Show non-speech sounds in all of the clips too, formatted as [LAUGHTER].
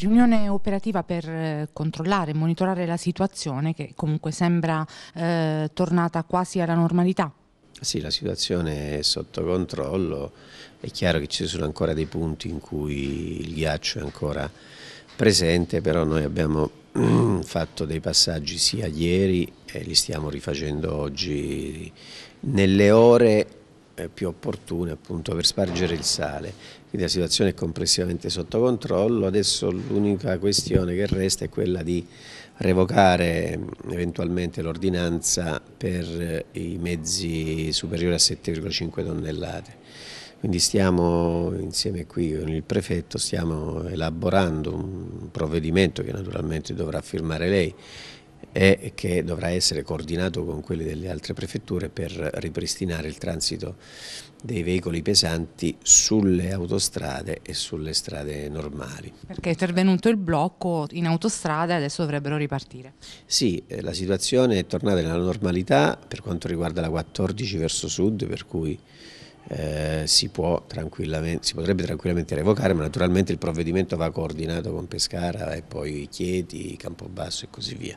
Riunione operativa per eh, controllare e monitorare la situazione che comunque sembra eh, tornata quasi alla normalità. Sì, la situazione è sotto controllo, è chiaro che ci sono ancora dei punti in cui il ghiaccio è ancora presente, però noi abbiamo [CLEARS THROAT] fatto dei passaggi sia ieri e li stiamo rifacendo oggi nelle ore più opportune appunto per spargere il sale. Quindi la situazione è complessivamente sotto controllo, adesso l'unica questione che resta è quella di revocare eventualmente l'ordinanza per eh, i mezzi superiori a 7,5 tonnellate. Quindi stiamo insieme qui con il prefetto, stiamo elaborando un provvedimento che naturalmente dovrà firmare lei e che dovrà essere coordinato con quelli delle altre prefetture per ripristinare il transito dei veicoli pesanti sulle autostrade e sulle strade normali. Perché è intervenuto il blocco in autostrada e adesso dovrebbero ripartire. Sì, eh, la situazione è tornata nella normalità per quanto riguarda la 14 verso sud, per cui eh, si, può si, potrebbe tranquillamente revocare, ma naturalmente il provvedimento va coordinato con Pescara e poi Chieti, Campobasso e così via.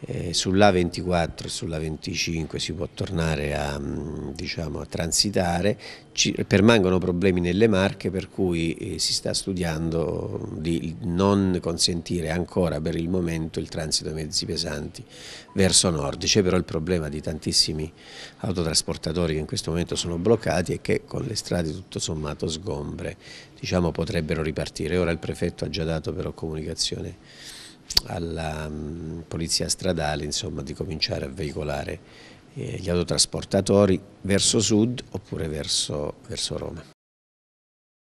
Eh, sulla 24 e sulla 25 si può tornare a, mm, diciamo, a transitare, Ci, permangono problemi nelle marche per cui eh, si sta studiando di non consentire ancora per il momento il transito dei mezzi pesanti verso nord. C'è però il problema di tantissimi autotrasportatori che in questo momento sono bloccati e che con le strade tutto sommato sgombre diciamo, potrebbero ripartire. Ora il prefetto ha già dato però comunicazione alla mm, polizia stradale insomma, di cominciare a veicolare eh, gli autotrasportatori verso sud oppure verso, verso Roma.